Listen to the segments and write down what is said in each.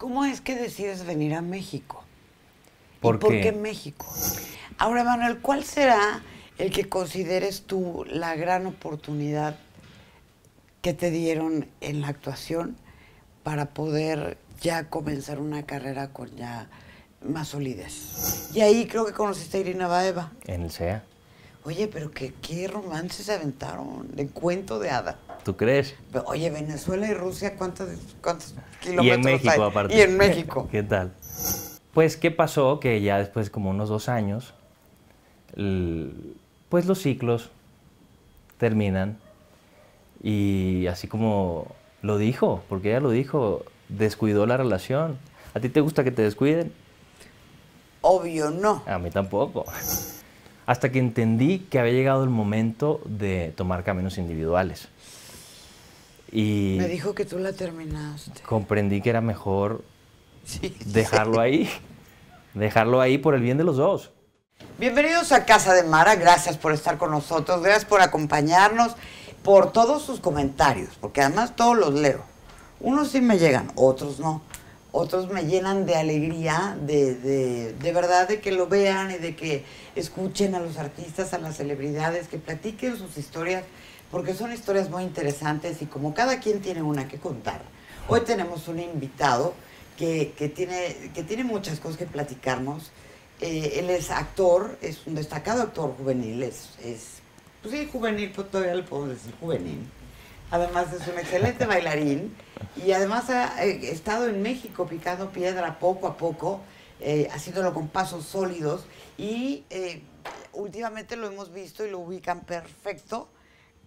¿Cómo es que decides venir a México? ¿Por, ¿Y qué? ¿Por qué México? Ahora, Manuel, ¿cuál será el que consideres tú la gran oportunidad que te dieron en la actuación para poder ya comenzar una carrera con ya más solidez? Y ahí creo que conociste a Irina Baeva. En el CEA. Oye, pero qué, qué romances se aventaron, de cuento de hadas. ¿Tú crees? oye, Venezuela y Rusia, ¿cuántos, cuántos kilómetros Y en México, aparte. Y en México. ¿Qué tal? Pues, ¿qué pasó? Que ya después de como unos dos años, pues los ciclos terminan. Y así como lo dijo, porque ella lo dijo, descuidó la relación. ¿A ti te gusta que te descuiden? Obvio no. A mí tampoco. Hasta que entendí que había llegado el momento de tomar caminos individuales. Y Me dijo que tú la terminaste. Comprendí que era mejor dejarlo ahí, dejarlo ahí por el bien de los dos. Bienvenidos a Casa de Mara, gracias por estar con nosotros, gracias por acompañarnos, por todos sus comentarios, porque además todos los leo. Unos sí me llegan, otros no. Otros me llenan de alegría, de, de, de verdad, de que lo vean y de que escuchen a los artistas, a las celebridades, que platiquen sus historias porque son historias muy interesantes y como cada quien tiene una que contar, hoy tenemos un invitado que, que tiene, que tiene muchas cosas que platicarnos. Eh, él es actor, es un destacado actor juvenil, es, es pues sí, juvenil, pues todavía le podemos decir juvenil. Además es un excelente bailarín y además ha eh, estado en México picando piedra poco a poco, eh, haciéndolo con pasos sólidos y últimamente lo hemos visto y lo ubican perfecto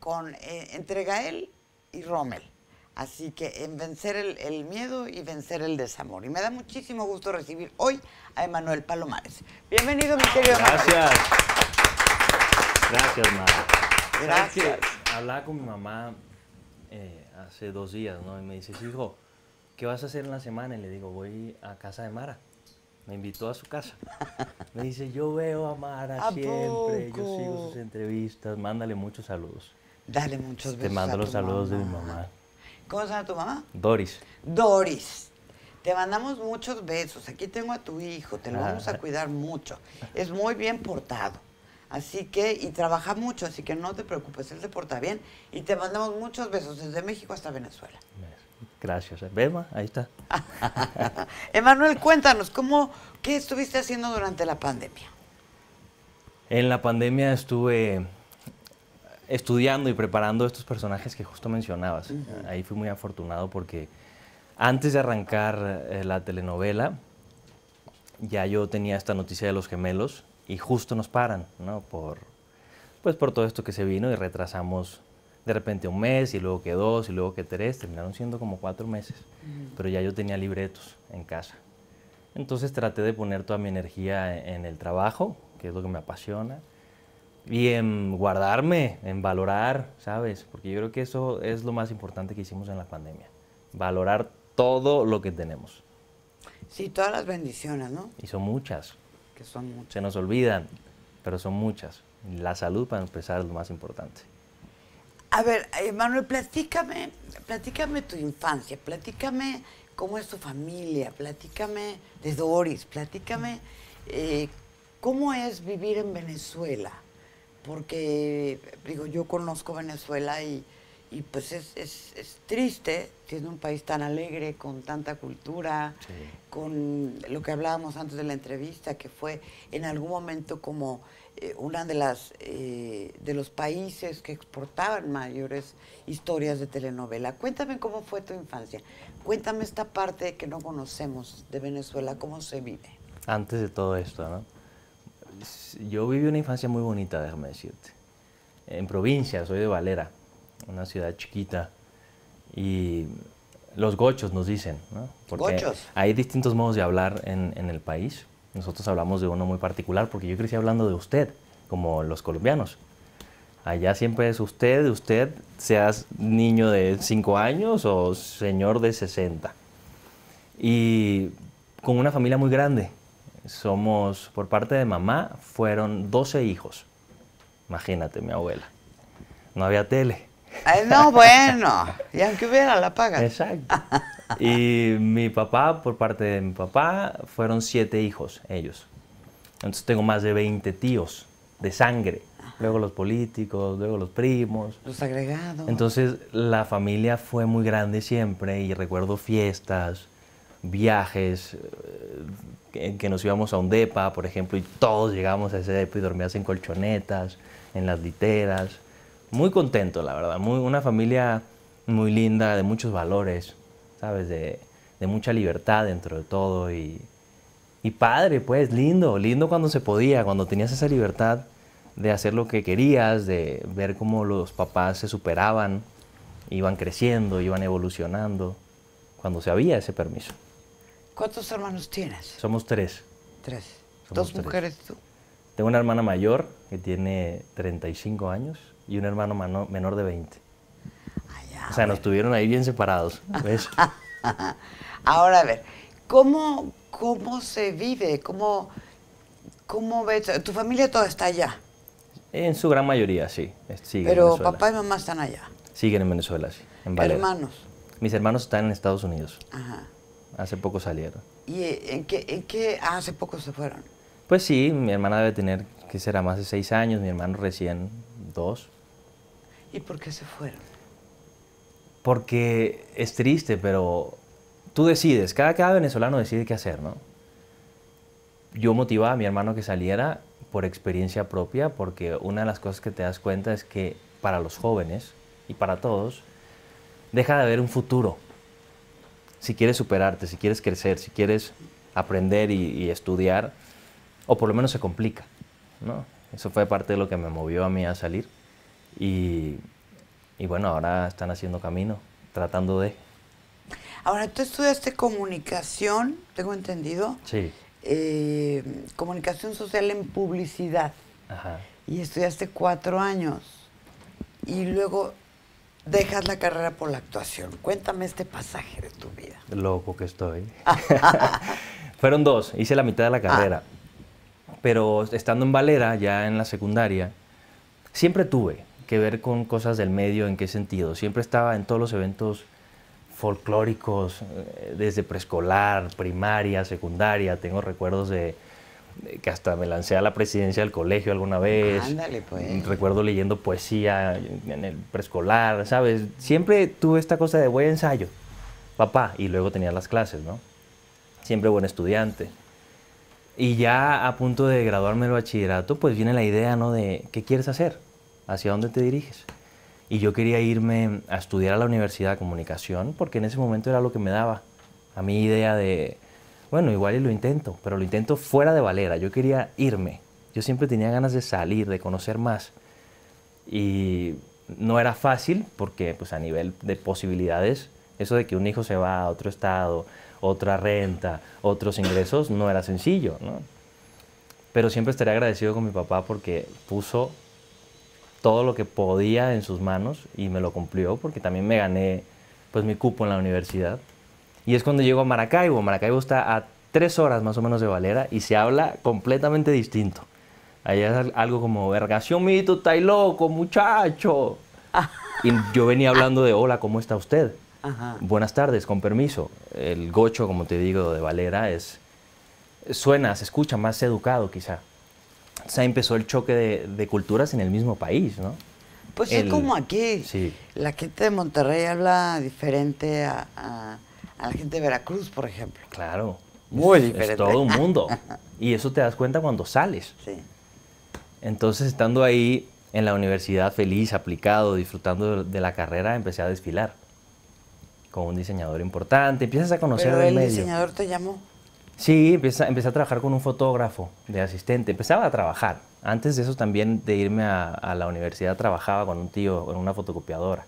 con, eh, entre Gael y Rommel. Así que en vencer el, miedo y vencer el desamor. Y me da muchísimo gusto recibir hoy a Emanuel Palomares. Bienvenido, mi querido Gracias. Gracias, Mara. Gracias. Hablaba con mi mamá eh, hace dos días, ¿no? Y me dice, hijo, ¿qué vas a hacer en la semana? Y le digo, voy a casa de Mara. Me invitó a su casa. Me dice, yo veo a Mara siempre, yo sigo sus entrevistas, mándale muchos saludos. Dale muchos besos. Te mando los saludos de mi mamá. ¿Cómo se llama tu mamá? Doris. Doris. Te mandamos muchos besos. Aquí tengo a tu hijo, te lo ah. vamos a cuidar mucho. Es muy bien portado. Así que, y trabaja mucho, así que no te preocupes, él te porta bien. Y te mandamos muchos besos desde México hasta Venezuela. Gracias. Bema, ahí está. Emanuel, cuéntanos, ¿cómo, ¿qué estuviste haciendo durante la pandemia? En la pandemia estuve estudiando y preparando estos personajes que justo mencionabas. Ahí fui muy afortunado porque antes de arrancar eh, la telenovela, ya yo tenía esta noticia de los gemelos y justo nos paran, ¿no? Por, pues por todo esto que se vino y retrasamos de repente un mes y luego que dos y luego que tres, terminaron siendo como cuatro meses, pero ya yo tenía libretos en casa. Entonces traté de poner toda mi energía en el trabajo, que es lo que me apasiona, y en guardarme, en valorar, ¿sabes? Porque yo creo que eso es lo más importante que hicimos en la pandemia. Valorar todo lo que tenemos. Sí, todas las bendiciones, ¿no? Y son muchas. Que son muchas. Se nos olvidan, pero son muchas. La salud, para empezar, es lo más importante. A ver, eh, Manuel, platícame, platícame tu infancia, platícame cómo es tu familia, platícame de Doris, platícame eh, cómo es vivir en Venezuela porque digo, yo conozco Venezuela y, pues es, es, triste, tiene un país tan alegre, con tanta cultura, con lo que hablábamos antes de la entrevista, que fue en algún momento como eh, una de las eh, de los países que exportaban mayores historias de telenovela. Cuéntame cómo fue tu infancia, cuéntame esta parte que no conocemos de Venezuela, cómo se vive. Antes de todo esto, ¿no? yo viví una infancia muy bonita, déjame decirte. En provincia, soy de Valera, una ciudad chiquita. Y los gochos nos dicen, ¿no? Porque hay distintos modos de hablar en, en, el país. Nosotros hablamos de uno muy particular, porque yo crecí hablando de usted, como los colombianos. Allá siempre es usted, usted, seas niño de 5 años o señor de 60. Y con una familia muy grande somos, por parte de mamá, fueron 12 hijos. Imagínate, mi abuela. No había tele. no, bueno, y aunque hubiera la paga. Exacto. Y mi papá, por parte de mi papá, fueron siete hijos, ellos. Entonces tengo más de 20 tíos de sangre. Luego los políticos, luego los primos. Los agregados. Entonces la familia fue muy grande siempre y recuerdo fiestas, viajes, eh, que, nos íbamos a un DEPA, por ejemplo, y todos llegábamos a ese DEPA y dormías en colchonetas, en las literas. Muy contento, la verdad. Muy, una familia muy linda, de muchos valores, ¿sabes? De, mucha libertad dentro de todo y, y padre, pues, lindo, lindo cuando se podía, cuando tenías esa libertad de hacer lo que querías, de ver cómo los papás se superaban, iban creciendo, iban evolucionando, cuando se había ese permiso. ¿Cuántos hermanos tienes? Somos tres. Tres. ¿Dos mujeres tú? Tengo una hermana mayor que tiene 35 años y un hermano menor de 20. o sea, nos tuvieron ahí bien separados. ¿ves? Ahora, a ver, ¿cómo, cómo se vive? ¿Cómo, ¿Cómo ves? ¿Tu familia toda está allá? En su gran mayoría, sí. Pero papá y mamá están allá. Siguen en Venezuela, sí. En ¿Hermanos? Mis hermanos están en Estados Unidos. Ajá. Hace poco salieron. ¿Y eh, en qué, ah, hace poco se fueron? Pues sí, mi hermana debe tener, que será más de seis años, mi hermano recién dos. ¿Y por qué se fueron? Porque es triste, pero tú decides, cada, cada venezolano decide qué hacer, ¿no? Yo motivaba a mi hermano que saliera por experiencia propia, porque una de las cosas que te das cuenta es que para los jóvenes y para todos, deja de haber un futuro si quieres superarte, si quieres crecer, si quieres aprender y, estudiar, o por lo menos se complica. ¿no? Eso fue parte de lo que me movió a mí a salir. Y, bueno, ahora están haciendo camino, tratando de... Ahora, tú estudiaste comunicación, tengo entendido. Sí. Eh, comunicación social en publicidad. Ajá. Y estudiaste cuatro años. Y luego dejas la carrera por la actuación. Cuéntame este pasaje de tu vida. Loco que estoy. Fueron dos, hice la mitad de la ah. carrera. Pero estando en Valera, ya en la secundaria, siempre tuve que ver con cosas del medio, en qué sentido. Siempre estaba en todos los eventos folclóricos, eh, desde preescolar, primaria, secundaria. Tengo recuerdos de que hasta me lancé a la presidencia del colegio alguna vez. Ándale, pues. Recuerdo leyendo poesía en el preescolar, ¿sabes? Siempre tuve esta cosa de buen ensayo, papá, y luego tenía las clases, ¿no? Siempre buen estudiante. Y ya a punto de graduarme del bachillerato, pues viene la idea, ¿no? De qué quieres hacer, hacia dónde te diriges. Y yo quería irme a estudiar a la Universidad de Comunicación, porque en ese momento era lo que me daba. A mi idea de bueno, igual y lo intento, pero lo intento fuera de Valera. Yo quería irme. Yo siempre tenía ganas de salir, de conocer más. Y no era fácil porque pues a nivel de posibilidades, eso de que un hijo se va a otro estado, otra renta, otros ingresos, no era sencillo. ¿no? Pero siempre estaré agradecido con mi papá porque puso todo lo que podía en sus manos y me lo cumplió porque también me gané pues mi cupo en la universidad. Y es cuando llego a Maracaibo. Maracaibo está a tres horas más o menos de Valera y se habla completamente distinto. Allá es algo como, vergación mito, está loco, muchacho. Y yo venía hablando de, hola, ¿cómo está usted? Buenas tardes, con permiso. El gocho, como te digo, de Valera es, suena, se escucha más educado quizá. O sea, empezó el choque de, culturas en el mismo país, ¿no? Pues es como aquí. La gente de Monterrey habla diferente a a la gente de Veracruz, por ejemplo. Claro. Muy es, Es todo un mundo. y eso te das cuenta cuando sales. Sí. Entonces, estando ahí en la universidad feliz, aplicado, disfrutando de la carrera, empecé a desfilar con un diseñador importante. Empiezas a conocer Pero él. el diseñador te llamó? Sí, empecé, empecé, a trabajar con un fotógrafo de asistente. Empezaba a trabajar. Antes de eso también de irme a, a la universidad trabajaba con un tío con una fotocopiadora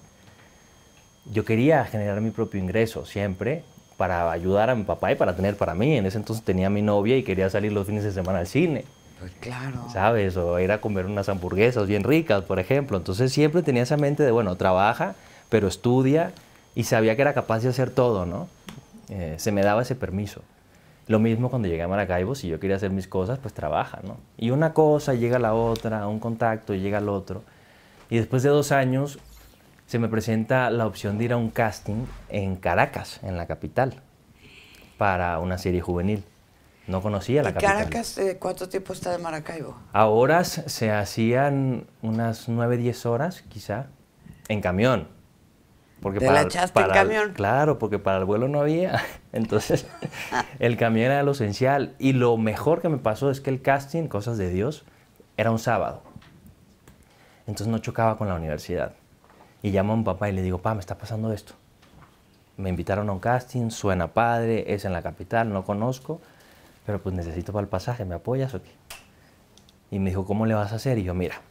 yo quería generar mi propio ingreso siempre para ayudar a mi papá y para tener para mí. En ese entonces tenía a mi novia y quería salir los fines de semana al cine. Pues claro. ¿Sabes? O ir a comer unas hamburguesas bien ricas, por ejemplo. Entonces siempre tenía esa mente de, bueno, trabaja, pero estudia y sabía que era capaz de hacer todo, ¿no? Eh, se me daba ese permiso. Lo mismo cuando llegué a Maracaibo, si yo quería hacer mis cosas, pues trabaja, ¿no? Y una cosa llega a la otra, un contacto llega al otro. Y después de dos años se me presenta la opción de ir a un casting en Caracas, en la capital, para una serie juvenil. No conocía la capital. Caracas eh, cuánto tiempo está de Maracaibo? A horas se hacían unas 9, 10 horas, quizá, en camión. Porque la en camión? Claro, porque para el vuelo no había. Entonces, el camión era lo esencial. Y lo mejor que me pasó es que el casting, cosas de Dios, era un sábado. Entonces no chocaba con la universidad. Y llamo a un papá y le digo, papá, me está pasando esto. Me invitaron a un casting, suena padre, es en la capital, no conozco, pero pues necesito para el pasaje, ¿me apoyas o qué? Y me dijo, ¿cómo le vas a hacer? Y yo, mira,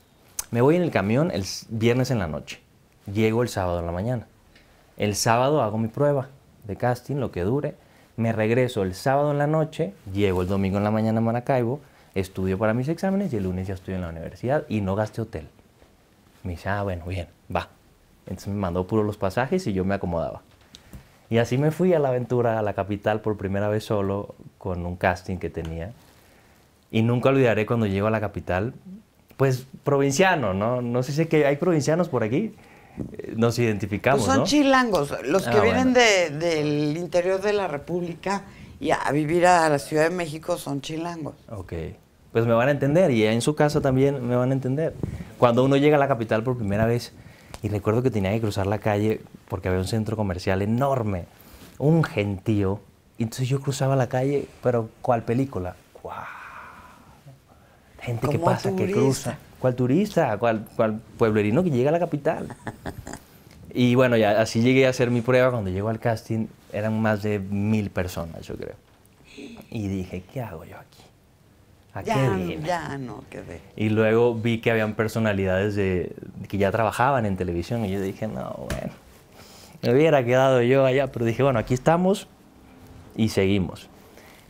me voy en el camión el viernes en la noche, llego el sábado en la mañana. El sábado hago mi prueba de casting, lo que dure, me regreso el sábado en la noche, llego el domingo en la mañana a Maracaibo, estudio para mis exámenes y el lunes ya estoy en la universidad y no gaste hotel. Me dice, ah, bueno, bien, va. Entonces me mandó puro los pasajes y yo me acomodaba. Y así me fui a la aventura, a la capital, por primera vez solo, con un casting que tenía. Y nunca olvidaré cuando llego a la capital, pues provinciano, ¿no? No sé si hay provincianos por aquí. Eh, nos identificamos. Pues son chilangos, los que ah, vienen del interior de la República y a vivir a la Ciudad de México son chilangos. Ok, pues me van a entender y en su casa también me van a entender. Cuando uno llega a la capital por primera vez, y recuerdo que tenía que cruzar la calle porque había un centro comercial enorme, un gentío. Y entonces yo cruzaba la calle, pero ¿cuál película? ¡Guau! Gente que pasa, que cruza. ¿Cuál turista? ¿Cuál, pueblerino que llega a la capital? Y bueno, ya así llegué a hacer mi prueba. Cuando llego al casting eran más de mil personas, yo creo. Y dije, ¿qué hago yo aquí? Ah, ya, ya no quedé. Y luego vi que habían personalidades de, que ya trabajaban en televisión y yo dije, no, bueno, me hubiera quedado yo allá, pero dije, bueno, aquí estamos y seguimos.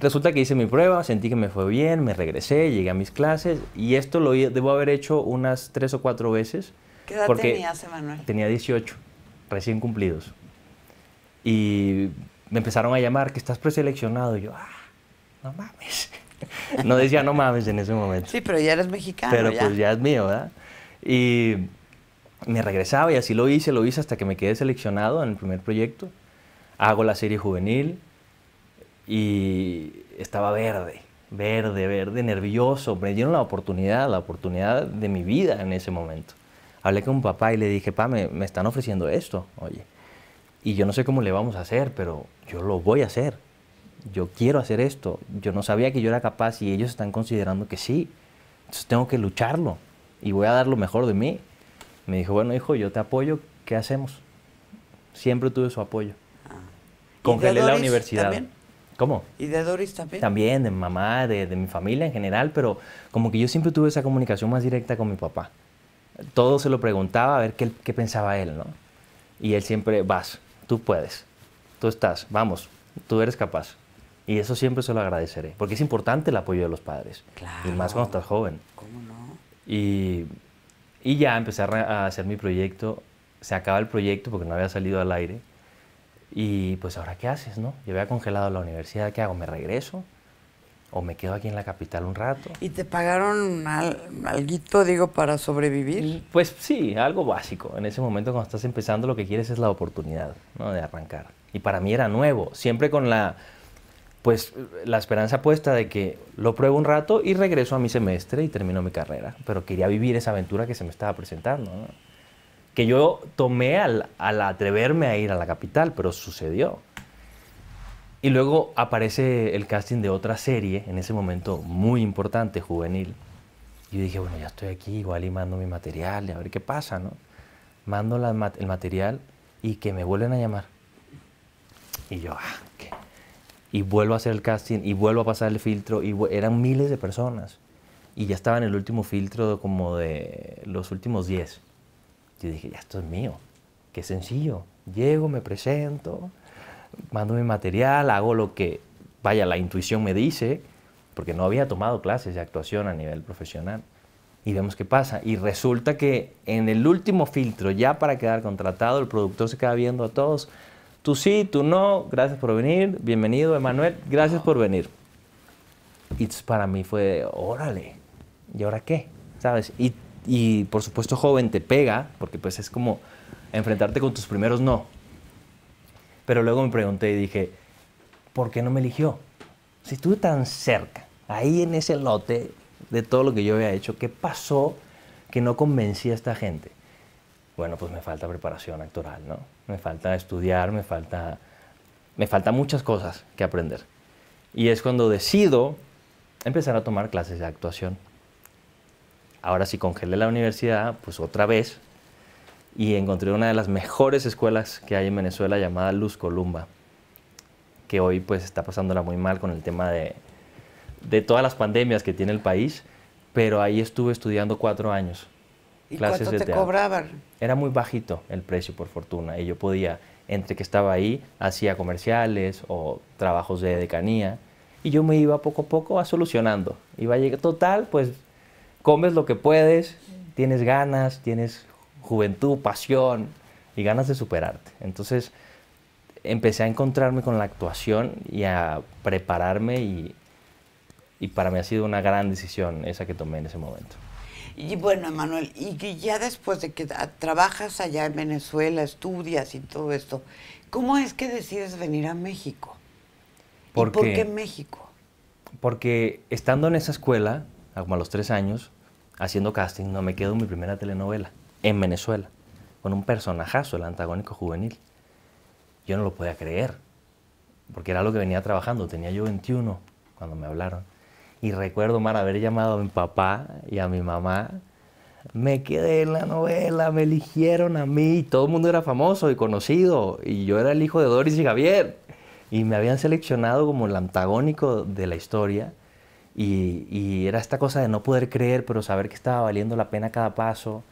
Resulta que hice mi prueba, sentí que me fue bien, me regresé, llegué a mis clases y esto lo debo haber hecho unas tres o cuatro veces. ¿Qué edad porque tenías, Emanuel? Tenía 18, recién cumplidos. Y me empezaron a llamar que estás preseleccionado. Y yo, ah, no mames. no decía no mames en ese momento. Sí, pero ya eres mexicano. Pero pues ya es mío, ¿verdad? Y me regresaba y así lo hice, lo hice hasta que me quedé seleccionado en el primer proyecto. Hago la serie juvenil y estaba verde, verde, verde, nervioso. Me dieron la oportunidad, la oportunidad de mi vida en ese momento. Hablé con un papá y le dije, pa, me, me están ofreciendo esto, oye. Y yo no sé cómo le vamos a hacer, pero yo lo voy a hacer yo quiero hacer esto, yo no sabía que yo era capaz y ellos están considerando que sí, entonces tengo que lucharlo y voy a dar lo mejor de mí. Me dijo, bueno hijo, yo te apoyo, ¿qué hacemos? Siempre tuve su apoyo. Ah. Congelé la universidad. También? ¿Cómo? ¿Y de Doris también? También, de mamá, de, mi familia en general, pero como que yo siempre tuve esa comunicación más directa con mi papá. Todo se lo preguntaba a ver qué, qué pensaba él, ¿no? Y él siempre, vas, tú puedes, tú estás, vamos, tú eres capaz. Y eso siempre se lo agradeceré, porque es importante el apoyo de los padres. Y más cuando estás joven. ¿Cómo no? Y, ya empecé a, hacer mi proyecto. Se acaba el proyecto porque no había salido al aire. Y pues ahora, ¿qué haces, no? Yo había congelado la universidad, ¿qué hago? ¿Me regreso? ¿O me quedo aquí en la capital un rato? ¿Y te pagaron algo digo, para sobrevivir? Mm, pues sí, algo básico. En ese momento cuando estás empezando lo que quieres es la oportunidad, De arrancar. Y para mí era nuevo, siempre con la pues la esperanza puesta de que lo pruebo un rato y regreso a mi semestre y termino mi carrera. Pero quería vivir esa aventura que se me estaba presentando. Que yo tomé al, al, atreverme a ir a la capital, pero sucedió. Y luego aparece el casting de otra serie, en ese momento muy importante, juvenil. Y yo dije, bueno, ya estoy aquí, igual y mando mi material, y a ver qué pasa, ¿no? Mando el material y que me vuelven a llamar. Y yo, ah, y vuelvo a hacer el casting y vuelvo a pasar el filtro y eran miles de personas y ya estaba en el último filtro como de los últimos 10. y dije, ya esto es mío, qué sencillo. Llego, me presento, mando mi material, hago lo que, vaya, la intuición me dice, porque no había tomado clases de actuación a nivel profesional. Y vemos qué pasa. Y resulta que en el último filtro, ya para quedar contratado, el productor se queda viendo a todos Tú sí, tú no, gracias por venir, bienvenido Emanuel, gracias por venir. Y para mí fue, órale, ¿y ahora qué? ¿Sabes? Y, por supuesto joven te pega, porque pues es como enfrentarte con tus primeros no. Pero luego me pregunté y dije, ¿por qué no me eligió? Si estuve tan cerca, ahí en ese lote de todo lo que yo había hecho, ¿qué pasó que no convencí a esta gente? Bueno, pues me falta preparación actoral, ¿no? me falta estudiar, me falta, me falta muchas cosas que aprender. Y es cuando decido empezar a tomar clases de actuación. Ahora sí congelé la universidad, pues otra vez, y encontré una de las mejores escuelas que hay en Venezuela llamada Luz Columba, que hoy pues está pasándola muy mal con el tema de todas las pandemias que tiene el país, pero ahí estuve estudiando cuatro años ¿Y clases cuánto te cobraban? Era muy bajito el precio, por fortuna, y yo podía, entre que estaba ahí, hacía comerciales o trabajos de decanía, y yo me iba poco a poco a solucionando. Iba a llegar, total, pues comes lo que puedes, tienes ganas, tienes juventud, pasión y ganas de superarte. Entonces empecé a encontrarme con la actuación y a prepararme y para mí ha sido una gran decisión esa que tomé en ese momento. Y bueno, Manuel, y ya después de que trabajas allá en Venezuela, estudias y todo esto, ¿cómo es que decides venir a México? ¿Por, ¿Por qué México? Porque estando en esa escuela, como a los tres años, haciendo casting, no me quedo en mi primera telenovela, en Venezuela, con un personajazo, el antagónico juvenil. Yo no lo podía creer, porque era lo que venía trabajando. Tenía yo 21 cuando me hablaron. Y recuerdo, Mar, haber llamado a mi papá y a mi mamá. Me quedé en la novela, me eligieron a mí. Todo el mundo era famoso y conocido. Y yo era el hijo de Doris y Javier. Y me habían seleccionado como el antagónico de la historia. Y, era esta cosa de no poder creer, pero saber que estaba valiendo la pena cada paso.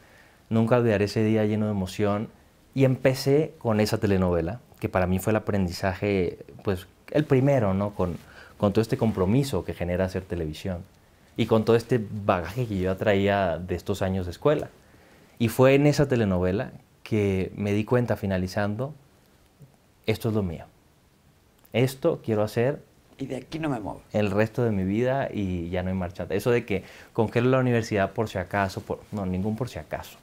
Nunca olvidaré ese día lleno de emoción. Y empecé con esa telenovela, que para mí fue el aprendizaje, pues el primero, ¿no? Con, con todo este compromiso que genera hacer televisión y con todo este bagaje que yo traía de estos años de escuela. Y fue en esa telenovela que me di cuenta finalizando, esto es lo mío. Esto quiero hacer. Y de aquí no me muevo. El resto de mi vida y ya no hay marcha. Eso de que congelo la universidad por si acaso, por, no, ningún por si acaso.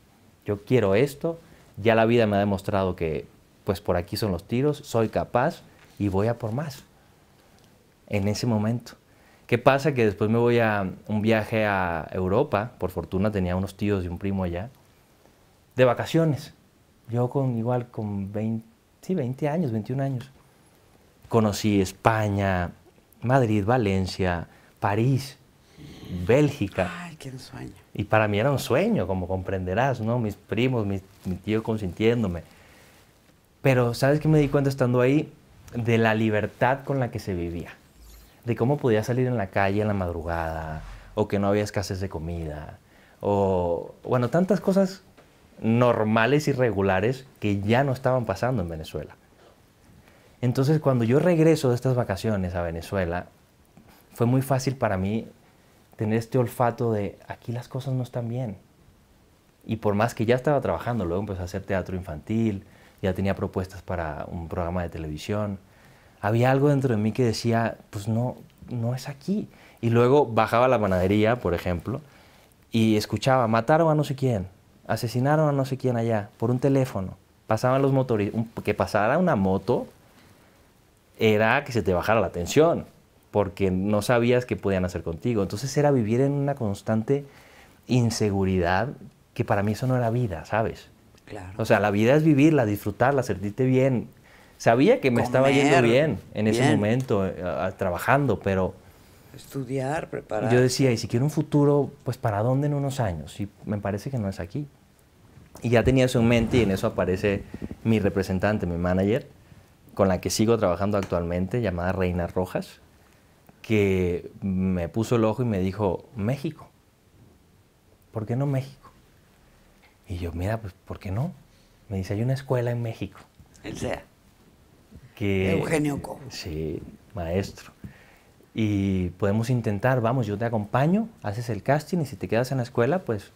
Yo quiero esto, ya la vida me ha demostrado que pues por aquí son los tiros, soy capaz y voy a por más en ese momento. ¿Qué pasa? Que después me voy a un viaje a Europa, por fortuna tenía unos tíos y un primo allá, de vacaciones. Yo con igual con 20, sí, 20 años, 21 años. Conocí España, Madrid, Valencia, París, Bélgica. Ay, qué sueño. Y para mí era un sueño, como comprenderás, ¿no? Mis primos, mi tío consintiéndome. Pero, ¿sabes qué me di cuenta estando ahí? De la libertad con la que se vivía de cómo podía salir en la calle en la madrugada, o que no había escasez de comida, o bueno, tantas cosas normales y regulares que ya no estaban pasando en Venezuela. Entonces, cuando yo regreso de estas vacaciones a Venezuela, fue muy fácil para mí tener este olfato de aquí las cosas no están bien. Y por más que ya estaba trabajando, luego empecé a hacer teatro infantil, ya tenía propuestas para un programa de televisión, había algo dentro de mí que decía, pues no, no es aquí. Y luego bajaba a la panadería, por ejemplo, y escuchaba, mataron a no sé quién, asesinaron a no sé quién allá, por un teléfono. Pasaban los motoristas, que pasara una moto era que se te bajara la tensión, porque no sabías qué podían hacer contigo. Entonces era vivir en una constante inseguridad que para mí eso no era vida, ¿sabes? Claro. O sea, la vida es vivirla, disfrutarla, sentirte bien, Sabía que me estaba yendo bien en ese momento, eh, trabajando, pero... Estudiar, preparar. Yo decía, y si quiero un futuro, pues ¿para dónde en unos años? Y me parece que no es aquí. Y ya tenía eso en mente y en eso aparece mi representante, mi manager, con la que sigo trabajando actualmente, llamada Reina Rojas, que me puso el ojo y me dijo, México, ¿por qué no México? Y yo, mira, pues ¿por qué no? Me dice, hay una escuela en México. El sea. Eugenio Co. Sí, maestro. Y podemos intentar, vamos, yo te acompaño, haces el casting y si te quedas en la escuela, pues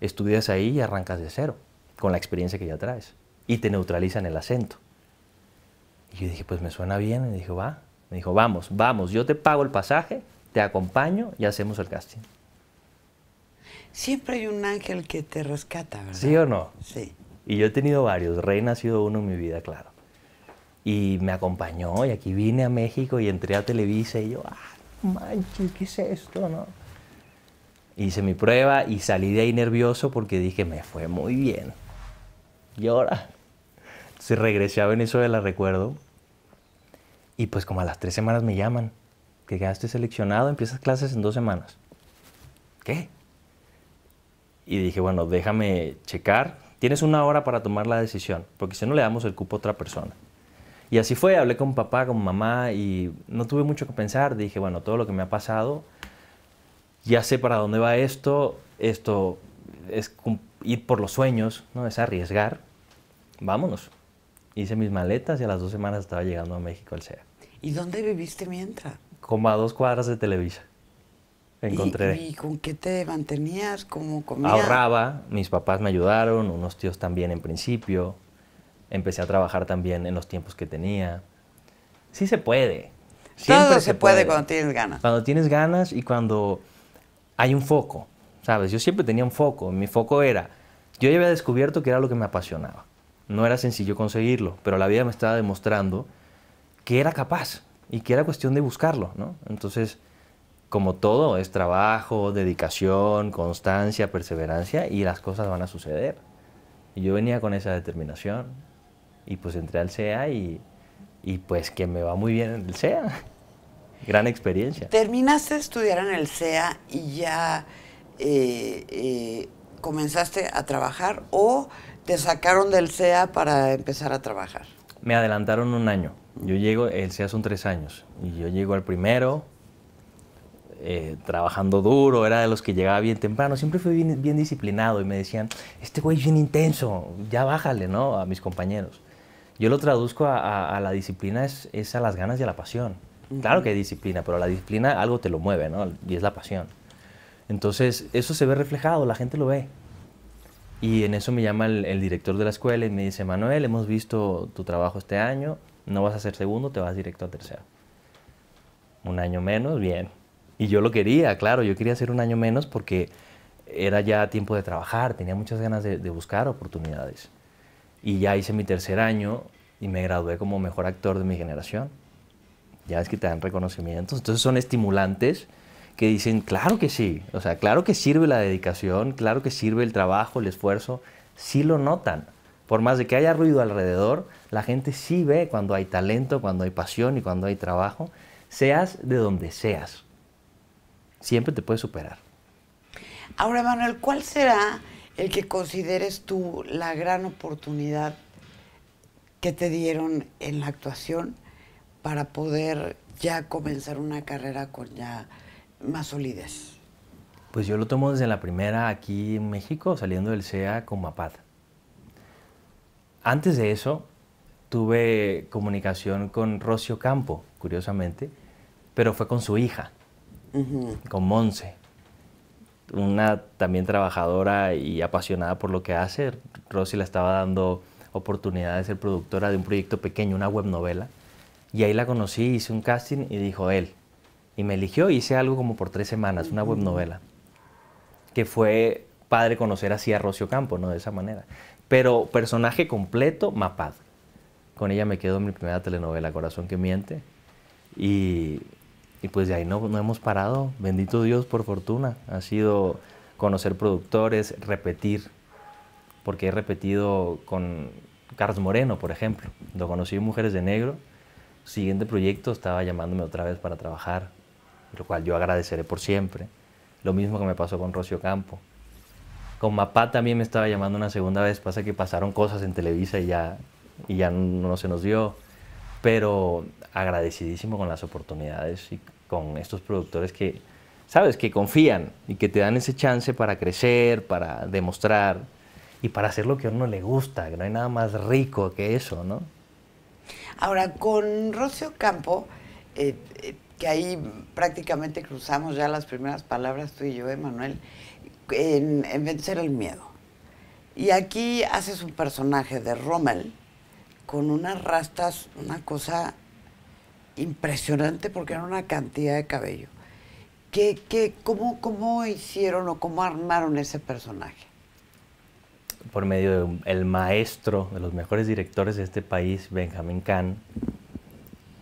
estudias ahí y arrancas de cero, con la experiencia que ya traes. Y te neutralizan el acento. Y yo dije, pues me suena bien. Y me dijo, va. Me dijo, vamos, vamos, yo te pago el pasaje, te acompaño y hacemos el casting. Siempre hay un ángel que te rescata, ¿verdad? ¿Sí o no? Sí. Y yo he tenido varios. Rey ha sido uno en mi vida, claro y me acompañó y aquí vine a México y entré a Televisa y yo, ah, manches, ¿qué es esto? No? Hice mi prueba y salí de ahí nervioso porque dije, me fue muy bien. Y ahora, se regresé a Venezuela, recuerdo, y pues como a las tres semanas me llaman, que quedaste seleccionado, empiezas clases en dos semanas. ¿Qué? Y dije, bueno, déjame checar. Tienes una hora para tomar la decisión, porque si no le damos el cupo a otra persona. Y así fue, hablé con papá, con mamá y no tuve mucho que pensar. Dije, bueno, todo lo que me ha pasado, ya sé para dónde va esto, esto es ir por los sueños, ¿no? es arriesgar, vámonos. Hice mis maletas y a las dos semanas estaba llegando a México al CEA. ¿Y dónde viviste mientras? Como a dos cuadras de Televisa. Encontré. ¿Y, con qué te mantenías? ¿Cómo comías? Ahorraba, mis papás me ayudaron, unos tíos también en principio empecé a trabajar también en los tiempos que tenía. Sí se puede. Siempre Todo se, puede, puede cuando tienes ganas. Cuando tienes ganas y cuando hay un foco, ¿sabes? Yo siempre tenía un foco. Mi foco era, yo ya había descubierto que era lo que me apasionaba. No era sencillo conseguirlo, pero la vida me estaba demostrando que era capaz y que era cuestión de buscarlo, ¿no? Entonces, como todo, es trabajo, dedicación, constancia, perseverancia y las cosas van a suceder. Y yo venía con esa determinación y pues entré al CEA y, pues que me va muy bien el CEA. Gran experiencia. Terminaste de estudiar en el CEA y ya eh, eh, comenzaste a trabajar o te sacaron del CEA para empezar a trabajar. Me adelantaron un año. Yo llego, el CEA son tres años, y yo llego al primero, eh, trabajando duro, era de los que llegaba bien temprano, siempre fui bien, bien disciplinado y me decían, este güey es bien intenso, ya bájale, ¿no? A mis compañeros yo lo traduzco a, la disciplina es, a las ganas y a la pasión. Claro que hay disciplina, pero la disciplina algo te lo mueve, ¿no? Y es la pasión. Entonces, eso se ve reflejado, la gente lo ve. Y en eso me llama el, director de la escuela y me dice, Manuel, hemos visto tu trabajo este año, no vas a ser segundo, te vas directo a tercero. Un año menos, bien. Y yo lo quería, claro, yo quería hacer un año menos porque era ya tiempo de trabajar, tenía muchas ganas de, de buscar oportunidades. Y ya hice mi tercer año y me gradué como mejor actor de mi generación. Ya es que te dan reconocimientos. Entonces son estimulantes que dicen, claro que sí, o sea, claro que sirve la dedicación, claro que sirve el trabajo, el esfuerzo, sí lo notan. Por más de que haya ruido alrededor, la gente sí ve cuando hay talento, cuando hay pasión y cuando hay trabajo, seas de donde seas. Siempre te puedes superar. Ahora, Manuel, ¿cuál será el que consideres tú la gran oportunidad que te dieron en la actuación para poder ya comenzar una carrera con ya más solidez? Pues yo lo tomo desde la primera aquí en México, saliendo del CEA con Mapad. Antes de eso, tuve comunicación con Rocio Campo, curiosamente, pero fue con su hija, con Monse una también trabajadora y apasionada por lo que hace. Rosy le estaba dando oportunidad de ser productora de un proyecto pequeño, una webnovela. Y ahí la conocí, hice un casting y dijo él. Y me eligió, hice algo como por tres semanas, una webnovela. Que fue padre conocer así a Rocío Campo, ¿no? De esa manera. Pero personaje completo, Mapad. Con ella me quedo en mi primera telenovela, Corazón que Miente. Y, y pues de ahí no, no hemos parado, bendito Dios por fortuna, ha sido conocer productores, repetir, porque he repetido con Carlos Moreno, por ejemplo, lo conocí en Mujeres de Negro, siguiente proyecto estaba llamándome otra vez para trabajar, lo cual yo agradeceré por siempre, lo mismo que me pasó con Rocio Campo. Con Mapá también me estaba llamando una segunda vez, pasa que pasaron cosas en Televisa y ya, y ya no se nos dio pero agradecidísimo con las oportunidades y con estos productores que, sabes, que confían y que te dan ese chance para crecer, para demostrar y para hacer lo que a uno le gusta, que no hay nada más rico que eso, ¿no? Ahora, con Rocío Campo, eh, eh, que ahí prácticamente cruzamos ya las primeras palabras tú y yo, Emanuel, en, en, vencer el miedo. Y aquí haces un personaje de Rommel con unas rastas, una cosa impresionante porque era una cantidad de cabello. ¿Qué, qué, cómo, ¿Cómo hicieron o cómo armaron ese personaje? Por medio del maestro de los mejores directores de este país, ...Benjamin Kahn,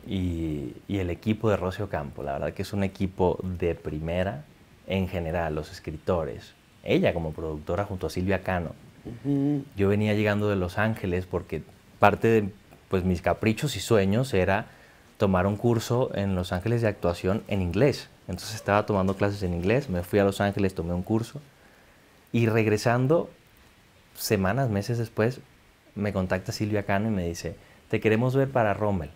y, el equipo de Rocio Campo. La verdad que es un equipo de primera en general, los escritores. Ella como productora junto a Silvia Cano. Yo venía llegando de Los Ángeles porque parte de pues, mis caprichos y sueños era tomar un curso en Los Ángeles de actuación en inglés. Entonces estaba tomando clases en inglés, me fui a Los Ángeles, tomé un curso y regresando semanas, meses después, me contacta Silvia Cano y me dice, te queremos ver para Rommel,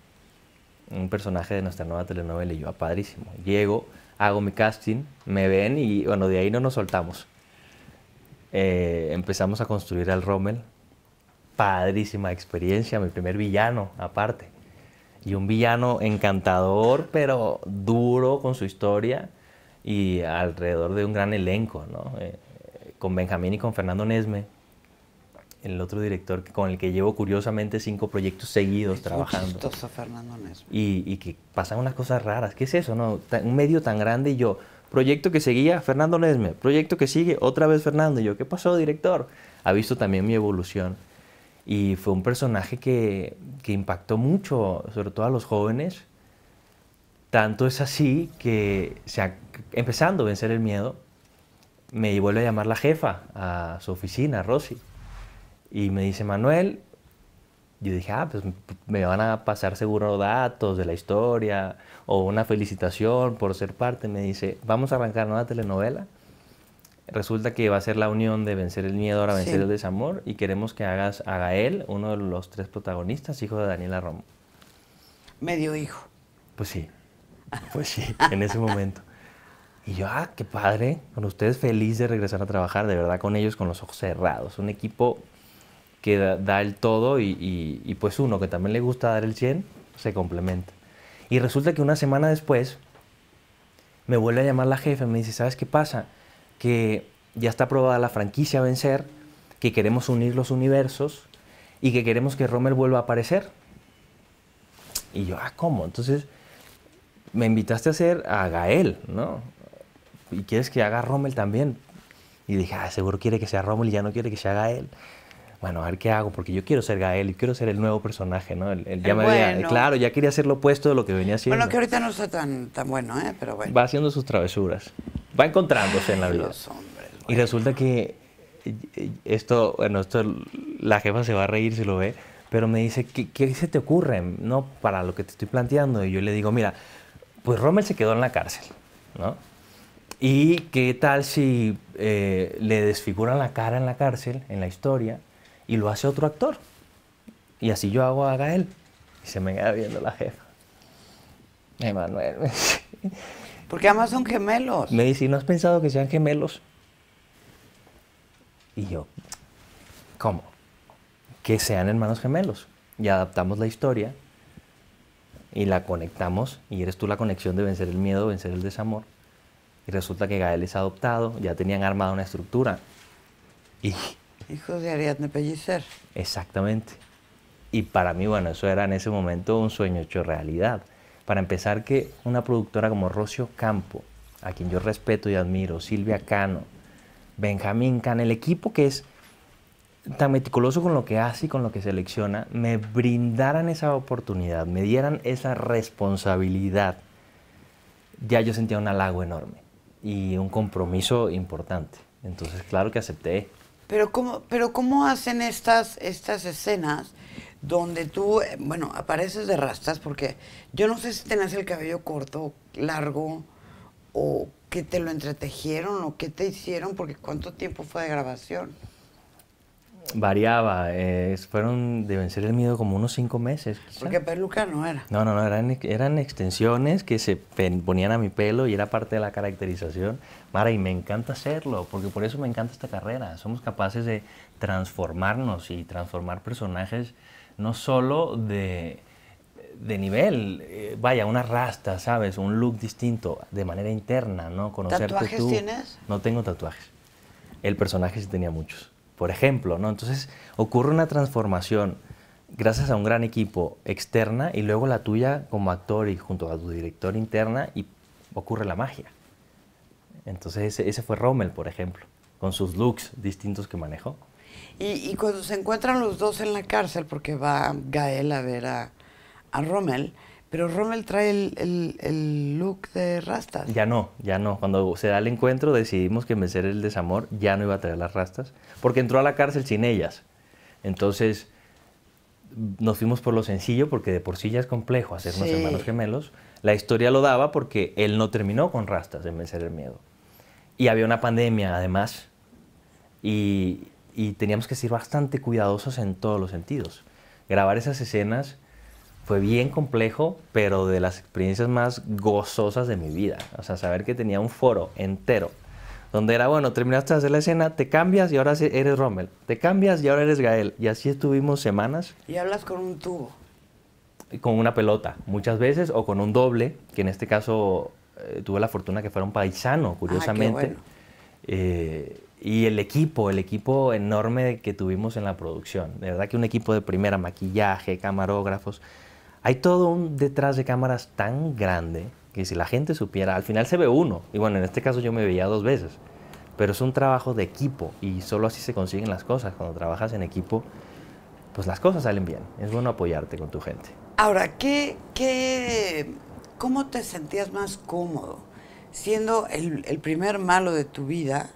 un personaje de nuestra nueva telenovela y yo, ah, padrísimo. Llego, hago mi casting, me ven y bueno, de ahí no nos soltamos. Eh, empezamos a construir al Rommel, padrísima experiencia, mi primer villano aparte y un villano encantador, pero duro con su historia y alrededor de un gran elenco, ¿no? Eh, con Benjamín y con Fernando Nesme, el otro director con el que llevo curiosamente cinco proyectos seguidos trabajando. Fernando Nesme. Y, y, que pasan unas cosas raras. ¿Qué es eso, no? Un medio tan grande y yo, proyecto que seguía, Fernando Nesme, proyecto que sigue, otra vez Fernando. Y yo, ¿qué pasó, director? Ha visto también mi evolución y fue un personaje que, que impactó mucho, sobre todo a los jóvenes. Tanto es así que, empezando a vencer el miedo, me vuelve a llamar la jefa a su oficina, Rosy. Y me dice, Manuel, yo dije, ah, pues me van a pasar seguro datos de la historia o una felicitación por ser parte. Me dice, vamos a arrancar una telenovela resulta que va a ser la unión de vencer el miedo ahora vencer el desamor y queremos que hagas a Gael, uno de los tres protagonistas, hijo de Daniela Romo. Medio hijo. Pues sí, pues sí, en ese momento. Y yo, ah, qué padre, con ustedes feliz de regresar a trabajar, de verdad, con ellos con los ojos cerrados. Un equipo que da, el todo y, pues uno que también le gusta dar el 100, se complementa. Y resulta que una semana después me vuelve a llamar la jefe, me dice, ¿sabes qué pasa? que ya está aprobada la franquicia Vencer, que queremos unir los universos y que queremos que Rommel vuelva a aparecer. Y yo, ah, ¿cómo? Entonces me invitaste a hacer a Gael, ¿no? Y quieres que haga Rommel también. Y dije, ah, seguro quiere que sea Rommel y ya no quiere que sea Gael bueno, a ver qué hago, porque yo quiero ser Gael y quiero ser el nuevo personaje, ¿no? El, claro, ya quería ser lo opuesto de lo que venía haciendo. Bueno, que ahorita no está tan, tan bueno, ¿eh? Pero bueno. Va haciendo sus travesuras, va encontrándose en la vida. Y resulta que eh, eh, esto, bueno, esto la jefa se va a reír si lo ve, pero me dice, ¿qué, se te ocurre, no? Para lo que te estoy planteando. Y yo le digo, mira, pues Rommel se quedó en la cárcel, ¿no? ¿Y qué tal si eh, le desfiguran la cara en la cárcel, en la historia, y lo hace otro actor. Y así yo hago a Gael. Y se me queda viendo la jefa. Emanuel. Porque además son gemelos. Me dice, ¿no has pensado que sean gemelos? Y yo, ¿cómo? Que sean hermanos gemelos. Y adaptamos la historia y la conectamos. Y eres tú la conexión de vencer el miedo, vencer el desamor. Y resulta que Gael es adoptado, ya tenían armada una estructura. Y Hijo de Ariadne Pellicer. Exactamente. Y para mí, bueno, eso era en ese momento un sueño hecho realidad. Para empezar, que una productora como Rocio Campo, a quien yo respeto y admiro, Silvia Cano, Benjamín Cano, el equipo que es tan meticuloso con lo que hace y con lo que selecciona, me brindaran esa oportunidad, me dieran esa responsabilidad, ya yo sentía un halago enorme y un compromiso importante. Entonces, claro que acepté. Pero ¿cómo, pero cómo hacen estas, estas escenas donde tú, bueno, apareces de rastas? Porque yo no sé si tenés el cabello corto, largo, o que te lo entretejieron, o qué te hicieron, porque ¿cuánto tiempo fue de grabación? Variaba, fueron de vencer el miedo como unos cinco meses. Porque peluca no era. No, no, no, eran, eran extensiones que se ponían a mi pelo y era parte de la caracterización. Mara, y me encanta hacerlo, porque por eso me encanta esta carrera. Somos capaces de transformarnos y transformar personajes no solo de, nivel, eh, vaya, una rasta, ¿sabes? Un look distinto, de manera interna, ¿no? conocer ¿Tatuajes tú. tienes? No tengo tatuajes. El personaje sí tenía muchos por ejemplo, ¿no? Entonces ocurre una transformación gracias a un gran equipo externa y luego la tuya como actor y junto a tu director interna y ocurre la magia. Entonces ese, fue Rommel, por ejemplo, con sus looks distintos que manejó. Y, cuando se encuentran los dos en la cárcel, porque va Gael a ver a, a Rommel, pero Rommel trae el, look de rastas. Ya no, ya no. Cuando se da el encuentro decidimos que vencer el desamor ya no iba a traer las rastas, porque entró a la cárcel sin ellas. Entonces nos fuimos por lo sencillo, porque de por sí ya es complejo hacernos hermanos gemelos. La historia lo daba porque él no terminó con rastas en vencer el miedo. Y había una pandemia además, y, y teníamos que ser bastante cuidadosos en todos los sentidos. Grabar esas escenas fue bien complejo, pero de las experiencias más gozosas de mi vida. O sea, saber que tenía un foro entero donde era, bueno, terminaste de hacer la escena, te cambias y ahora eres Rommel, te cambias y ahora eres Gael. Y así estuvimos semanas. Y hablas con un tubo. Con una pelota, muchas veces, o con un doble, que en este caso eh, tuve la fortuna que fuera un paisano, ah, curiosamente. Eh, y el equipo, el equipo enorme que tuvimos en la producción. De verdad que un equipo de primera, maquillaje, camarógrafos hay todo un detrás de cámaras tan grande que si la gente supiera, al final se ve uno. Y bueno, en este caso yo me veía dos veces. Pero es un trabajo de equipo y solo así se consiguen las cosas. Cuando trabajas en equipo, pues las cosas salen bien. Es bueno apoyarte con tu gente. Ahora, ¿qué, qué, cómo te sentías más cómodo? ¿Siendo el, primer malo de tu vida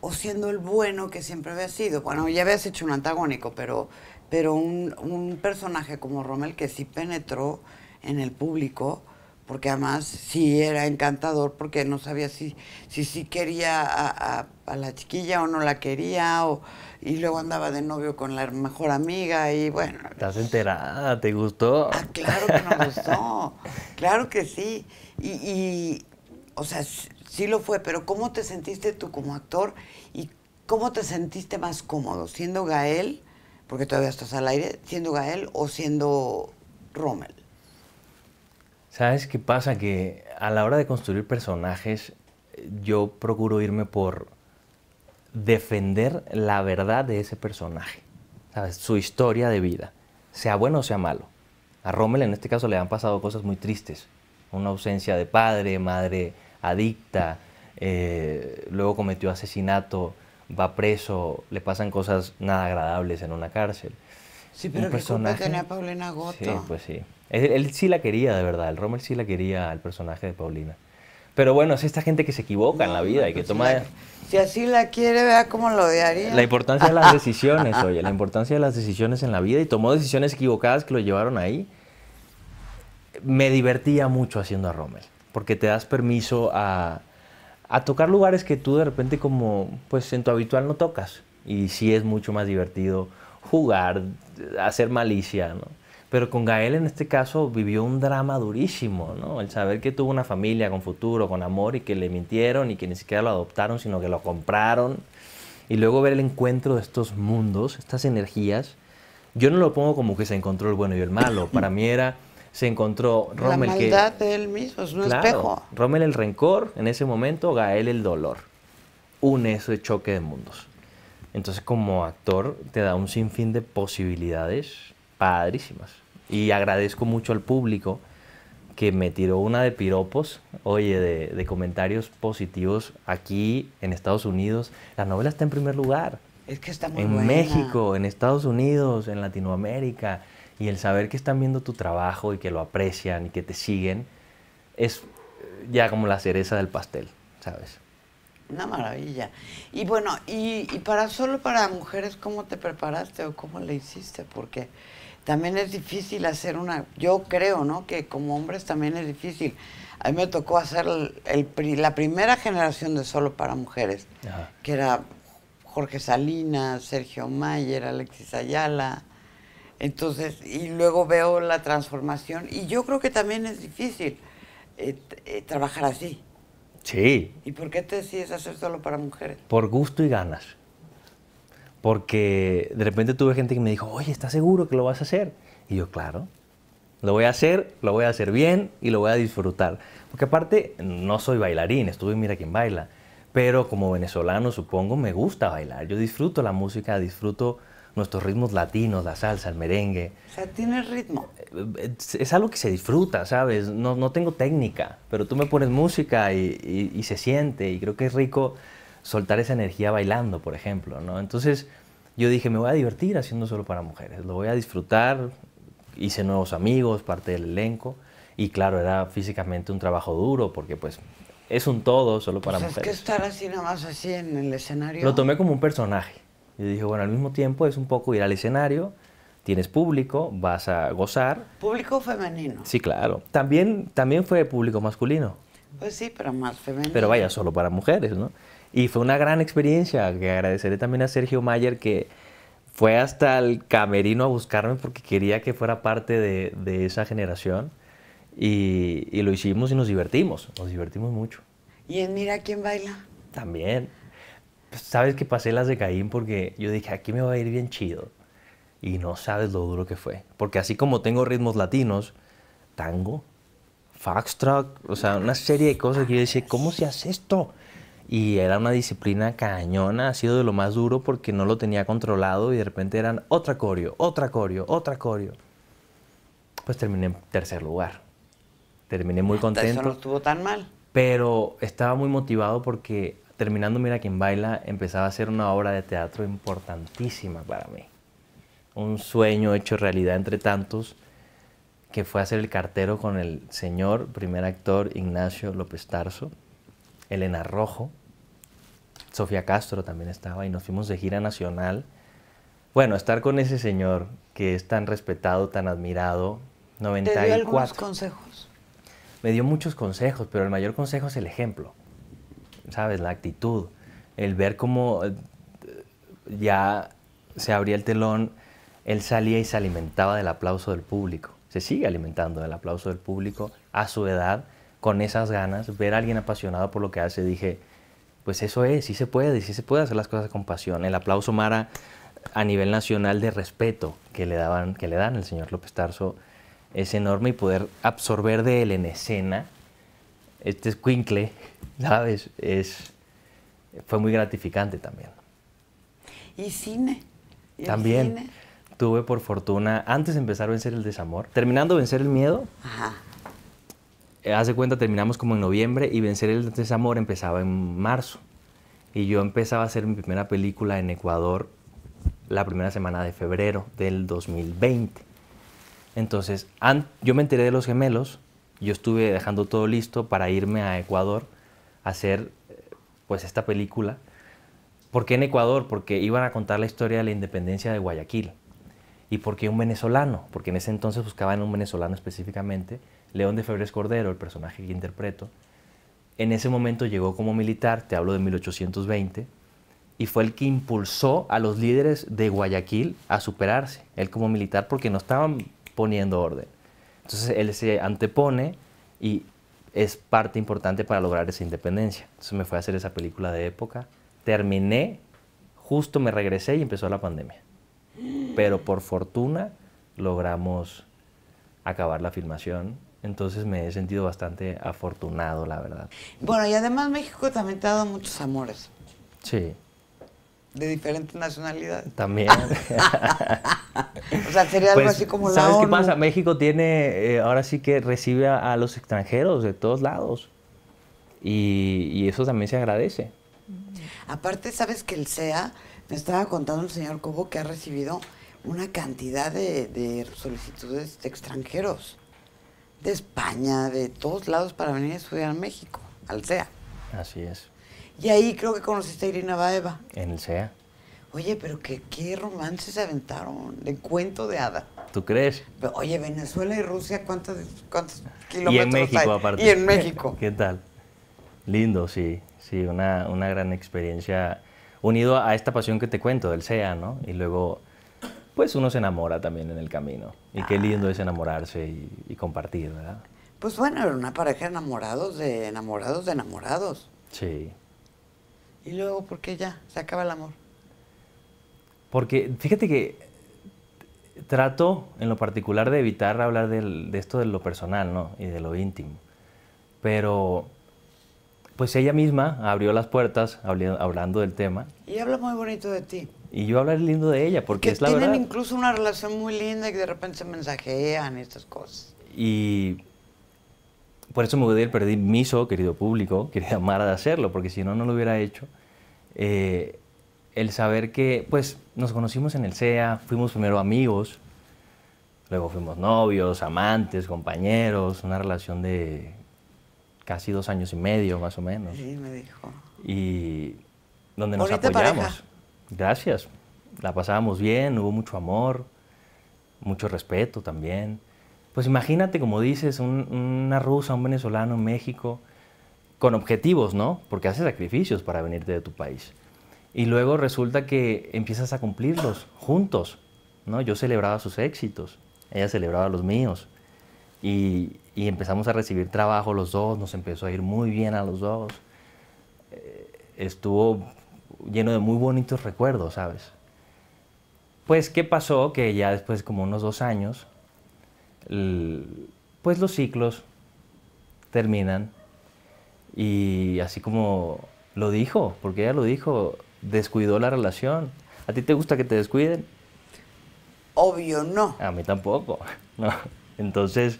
o siendo el bueno que siempre había sido? Bueno, ya habías hecho un antagónico, pero pero un, personaje como Rommel que sí penetró en el público, porque además sí era encantador, porque no sabía si sí si, quería a, la chiquilla o no la quería, o, y luego andaba de novio con la mejor amiga, y bueno. ¿Estás enterada? ¿Te gustó? Ah, claro que no gustó, claro que sí. Y, y o sea, sí lo fue, pero ¿cómo te sentiste tú como actor y cómo te sentiste más cómodo, siendo Gael porque todavía estás al aire, siendo Gael o siendo Rommel. ¿Sabes qué pasa? Que a la hora de construir personajes, yo procuro irme por defender la verdad de ese personaje, ¿sabes? su historia de vida, sea bueno o sea malo. A Rommel en este caso le han pasado cosas muy tristes, una ausencia de padre, madre adicta, eh, luego cometió asesinato, va preso, le pasan cosas nada agradables en una cárcel. Sí, pero personaje... tenía Paulina Goto? Sí, pues sí. Él, sí la quería, de verdad. El Rommel sí la quería al personaje de Paulina. Pero bueno, es esta gente que se equivoca en la vida y que pues toma... Si, así la quiere, vea cómo lo odiaría. La importancia de las decisiones, oye. La importancia de las decisiones en la vida. Y tomó decisiones equivocadas que lo llevaron ahí. Me divertía mucho haciendo a Rommel. Porque te das permiso a a tocar lugares que tú de repente como pues en tu habitual no tocas. Y sí es mucho más divertido jugar, hacer malicia, ¿no? Pero con Gael en este caso vivió un drama durísimo, ¿no? El saber que tuvo una familia con futuro, con amor y que le mintieron y que ni siquiera lo adoptaron, sino que lo compraron. Y luego ver el encuentro de estos mundos, estas energías. Yo no lo pongo como que se encontró el bueno y el malo. Para mí era se encontró Rommel. La maldad él mismo, es un claro, Rommel el rencor en ese momento, Gael el dolor. eso de choque de mundos. Entonces, como actor, te da un sinfín de posibilidades padrísimas. Y agradezco mucho al público que me tiró una de piropos, oye, de, comentarios positivos aquí en Estados Unidos. La novela está en primer lugar. Es que está muy En México, en Estados Unidos, en Latinoamérica, y el saber que están viendo tu trabajo y que lo aprecian y que te siguen, es eh, ya como la cereza del pastel, ¿sabes? Una maravilla. Y bueno, y, y, para solo para mujeres, ¿cómo te preparaste o cómo le hiciste? Porque también es difícil hacer una, yo creo, ¿no? Que como hombres también es difícil. A mí me tocó hacer el, la primera generación de solo para mujeres, que era Jorge Salinas, Sergio Mayer, Alexis Ayala, entonces, y luego veo la transformación. Y yo creo que también es difícil eh, eh, trabajar así. Sí. ¿Y por qué te decides hacer solo para mujeres? Por gusto y ganas. Porque de repente tuve gente que me dijo, oye, ¿estás seguro que lo vas a hacer? Y yo, claro, lo voy a hacer, lo voy a hacer bien y lo voy a disfrutar. Porque aparte, no soy bailarín, estuve en Mira quién baila. Pero como venezolano, supongo, me gusta bailar. Yo disfruto la música, disfruto nuestros ritmos latinos, la salsa, el merengue. O sea, tiene ritmo. Eh, es, algo que se disfruta, ¿sabes? No, tengo técnica, pero tú me pones música y, se siente, y creo que es rico soltar esa energía bailando, por ejemplo, ¿no? Entonces yo dije, me voy a divertir haciendo solo para mujeres, lo voy a disfrutar, hice nuevos amigos, parte del elenco, y claro, era físicamente un trabajo duro, porque pues es un todo solo pues para mujeres. Es que estar así nomás así en el escenario. Lo tomé como un personaje y dije, bueno, al mismo tiempo es un poco ir al escenario, tienes público, vas a gozar. Público femenino. Sí, claro. También, también fue público masculino. Pues sí, pero más femenino. Pero vaya, solo para mujeres, ¿no? Y fue una gran experiencia, que agradeceré también a Sergio Mayer que fue hasta el camerino a buscarme porque quería que fuera parte de, de esa generación. Y, y, lo hicimos y nos divertimos, nos divertimos mucho. ¿Y en Mira quién baila? También sabes que pasé las de Caín porque yo dije, aquí me va a ir bien chido. Y no sabes lo duro que fue. Porque así como tengo ritmos latinos, tango, foxtrot, o sea, una serie de cosas que yo decía, ¿cómo se hace esto? Y era una disciplina cañona, ha sido de lo más duro porque no lo tenía controlado y de repente eran otra corio otra corio otra corio Pues terminé en tercer lugar. Terminé muy contento. Eso no estuvo tan mal. Pero estaba muy motivado porque terminando Mira Quién baila, empezaba a ser una obra de teatro importantísima para mí. Un sueño hecho realidad entre tantos, que fue hacer el cartero con el señor primer actor Ignacio López Tarso, Elena Rojo, Sofía Castro también estaba y nos fuimos de gira nacional. Bueno, estar con ese señor que es tan respetado, tan admirado, 94. ¿Te dio algunos consejos? Me dio muchos consejos, pero el mayor consejo es el ejemplo. ¿sabes? La actitud, el ver cómo eh, ya se abría el telón, él salía y se alimentaba del aplauso del público, se sigue alimentando del aplauso del público a su edad, con esas ganas, ver a alguien apasionado por lo que hace, dije, pues eso es, sí se puede, sí se puede hacer las cosas con pasión. El aplauso Mara a nivel nacional de respeto que le, daban, que le dan el señor López Tarso es enorme y poder absorber de él en escena este escuincle, ¿sabes? Es, fue muy gratificante también. ¿Y cine? también. Tuve por fortuna, antes de empezar a vencer el desamor, terminando vencer el miedo, eh, hace cuenta terminamos como en noviembre y vencer el desamor empezaba en marzo. Y yo empezaba a hacer mi primera película en Ecuador la primera semana de febrero del 2020. Entonces, yo me enteré de los gemelos yo estuve dejando todo listo para irme a Ecuador a hacer pues esta película. ¿Por qué en Ecuador? Porque iban a contar la historia de la independencia de Guayaquil. ¿Y por qué un venezolano? Porque en ese entonces buscaban un venezolano específicamente. León de Febres Cordero, el personaje que interpreto, en ese momento llegó como militar, te hablo de 1820, y fue el que impulsó a los líderes de Guayaquil a superarse, él como militar, porque no estaban poniendo orden. Entonces él se antepone y es parte importante para lograr esa independencia. Entonces me fue a hacer esa película de época, terminé, justo me regresé y empezó la pandemia. Pero por fortuna logramos acabar la filmación entonces me he sentido bastante afortunado, la verdad. Bueno, y además México también te ha dado muchos amores. Sí. De diferentes nacionalidades. También. o sea, sería algo pues, así como la ¿Sabes qué pasa? México tiene, eh, ahora sí que recibe a, los extranjeros de todos lados. Y, eso también se agradece. Aparte, sabes que el SEA, me estaba contando el señor Cobo que ha recibido una cantidad de, solicitudes de extranjeros, de España, de todos lados para venir a estudiar a México, al SEA. Así es. Y ahí creo que conociste a Irina Baeva. En el SEA. Oye, pero qué, qué romance se aventaron, de cuento de hada. ¿Tú crees? oye, Venezuela y Rusia, ¿cuántos, cuántos kilómetros Y en México, aparte. Y en México. ¿Qué tal? Lindo, sí. Sí, una, una gran experiencia unido a esta pasión que te cuento del SEA, ¿no? Y luego, pues uno se enamora también en el camino. Y qué lindo es ah. enamorarse y, compartir, ¿verdad? Pues bueno, era una pareja enamorados de enamorados de enamorados. Sí. Y luego, ¿por qué ya? Se acaba el amor. Porque fíjate que trato en lo particular de evitar hablar de esto de lo personal ¿no? y de lo íntimo. Pero pues ella misma abrió las puertas hablando del tema. Y habla muy bonito de ti. Y yo hablaré lindo de ella, porque es la tienen verdad. Tienen incluso una relación muy linda y de repente se mensajean y estas cosas. Y por eso me voy a pedir, perdí miso, querido público, querida Mara, de hacerlo, porque si no, no lo hubiera hecho. Eh, el saber que, pues, nos conocimos en el SEA, fuimos primero amigos, luego fuimos novios, amantes, compañeros, una relación de casi dos años y medio, más o menos. Sí, me dijo. Y donde nos Bonita apoyamos. Gracias. La pasábamos bien, hubo mucho amor, mucho respeto también. Pues imagínate, como dices, una rusa, un venezolano en México, con objetivos, ¿no? Porque hace sacrificios para venirte de tu país. Y luego resulta que empiezas a cumplirlos juntos. ¿no? Yo celebraba sus éxitos, ella celebraba los míos. Y, empezamos a recibir trabajo los dos, nos empezó a ir muy bien a los dos. Eh, estuvo lleno de muy bonitos recuerdos, ¿sabes? Pues, ¿qué pasó? Que ya después, como unos dos años, pues los ciclos terminan y así como lo dijo, porque ella lo dijo, descuidó la relación. ¿A ti te gusta que te descuiden? Obvio no. A mí tampoco. No. Entonces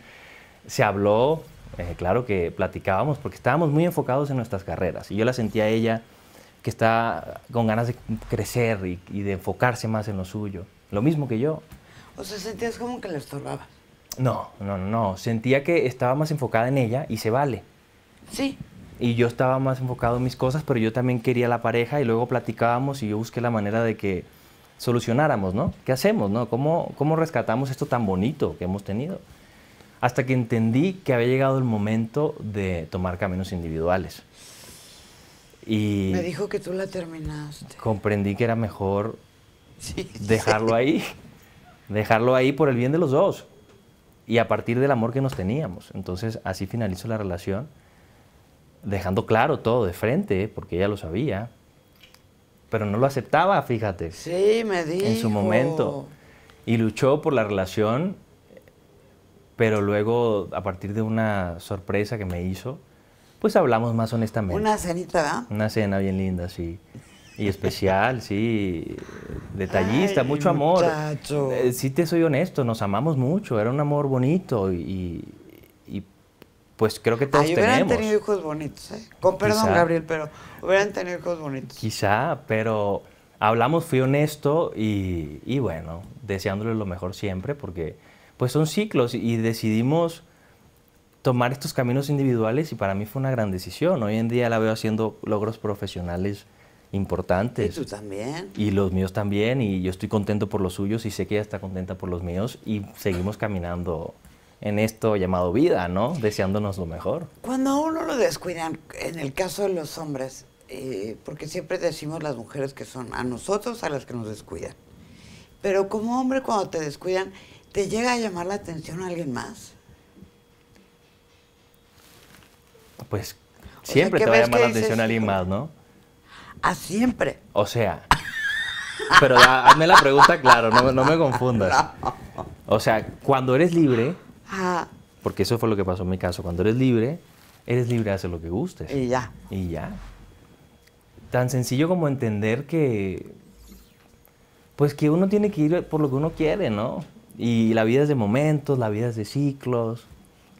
se habló, eh, claro que platicábamos, porque estábamos muy enfocados en nuestras carreras. Y yo la sentía a ella que está con ganas de crecer y, de enfocarse más en lo suyo. Lo mismo que yo. O sea, sentías como que le estorbabas. No, no, no. Sentía que estaba más enfocada en ella y se vale. Sí y yo estaba más enfocado en mis cosas, pero yo también quería la pareja y luego platicábamos y yo busqué la manera de que solucionáramos, ¿no? ¿Qué hacemos, no? ¿Cómo, cómo rescatamos esto tan bonito que hemos tenido? Hasta que entendí que había llegado el momento de tomar caminos individuales. Y Me dijo que tú la terminaste. Comprendí que era mejor dejarlo ahí, dejarlo ahí por el bien de los dos y a partir del amor que nos teníamos. Entonces así finalizó la relación dejando claro todo de frente, porque ella lo sabía, pero no lo aceptaba, fíjate. Sí, me dijo. En su momento. Y luchó por la relación, pero luego, a partir de una sorpresa que me hizo, pues hablamos más honestamente. Una cenita, ¿verdad? Una cena bien linda, sí. Y especial, sí. Detallista, mucho amor. Muchacho. Eh, sí, te soy honesto, nos amamos mucho, era un amor bonito y, pues creo que ah, todos Ay, hubieran tenido hijos bonitos, ¿eh? Con perdón, Gabriel, pero hubieran tenido hijos bonitos. Quizá, pero hablamos, fui honesto y, bueno, deseándole lo mejor siempre porque pues son ciclos y decidimos tomar estos caminos individuales y para mí fue una gran decisión. Hoy en día la veo haciendo logros profesionales importantes. Y tú también. Y los míos también, y yo estoy contento por los suyos y sé que ella está contenta por los míos y seguimos caminando en esto llamado vida, ¿no? Deseándonos lo mejor. Cuando a uno lo descuidan, en el caso de los hombres, eh, porque siempre decimos las mujeres que son a nosotros a las que nos descuidan. Pero como hombre, cuando te descuidan, ¿te llega a llamar la atención a alguien más? Pues siempre te va a llamar la atención a alguien más, ¿no? A ah, siempre. O sea. Pero hazme la pregunta claro, no, me confundas. O sea, cuando eres libre, porque eso fue lo que pasó en mi caso. Cuando eres libre, eres libre de hacer lo que gustes. Y ya. Y ya. Tan sencillo como entender que, pues que uno tiene que ir por lo que uno quiere, ¿no? Y la vida es de momentos, la vida es de ciclos,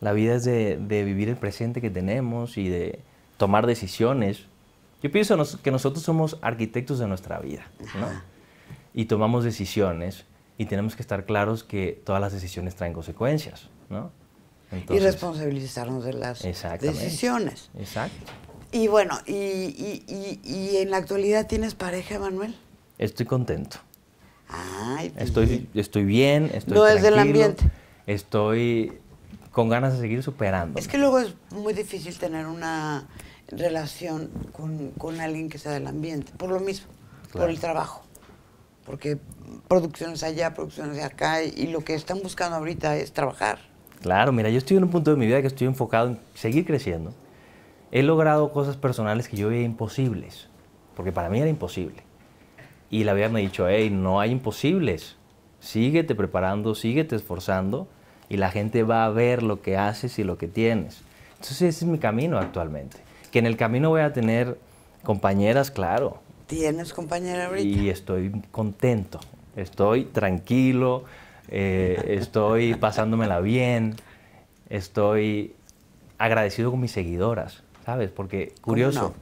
la vida es de, vivir el presente que tenemos y de tomar decisiones. Yo pienso que nosotros somos arquitectos de nuestra vida, ¿no? Y tomamos decisiones y tenemos que estar claros que todas las decisiones traen consecuencias y responsabilizarnos de las decisiones. Exacto. Y bueno, y, y, y, en la actualidad tienes pareja, Manuel? Estoy contento. Pues estoy, bien. estoy bien, estoy es del ambiente. Estoy con ganas de seguir superando. Es que luego es muy difícil tener una relación con, alguien que sea del ambiente, por lo mismo, por el trabajo. Porque producciones allá, producciones acá, y lo que están buscando ahorita es trabajar. Claro, mira, yo estoy en un punto de mi vida que estoy enfocado en seguir creciendo. He logrado cosas personales que yo veía imposibles, porque para mí era imposible. Y la vida me ha dicho, hey, no hay imposibles. Síguete preparando, síguete esforzando y la gente va a ver lo que haces y lo que tienes. Entonces ese es mi camino actualmente. Que en el camino voy a tener compañeras, claro. ¿Tienes compañera ahorita? Y estoy contento, estoy tranquilo, eh, estoy pasándomela bien, estoy agradecido con mis seguidoras, ¿sabes? Porque, curioso,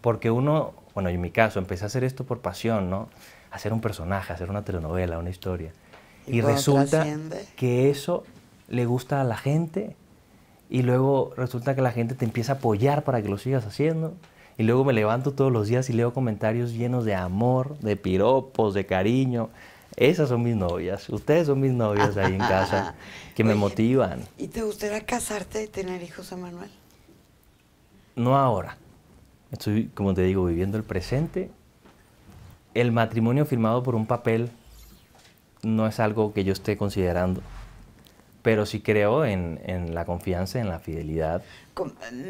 porque uno, bueno, en mi caso, empecé a hacer esto por pasión, ¿no? Hacer un personaje, hacer una telenovela, una historia. Y, resulta que eso le gusta a la gente y luego resulta que la gente te empieza a apoyar para que lo sigas haciendo. Y luego me levanto todos los días y leo comentarios llenos de amor, de piropos, de cariño, esas son mis novias, ustedes son mis novias ahí en casa, que me motivan. ¿Y te gustaría casarte y tener hijos, Emanuel? No ahora. Estoy, como te digo, viviendo el presente. El matrimonio firmado por un papel no es algo que yo esté considerando pero sí creo en, la confianza, en la fidelidad.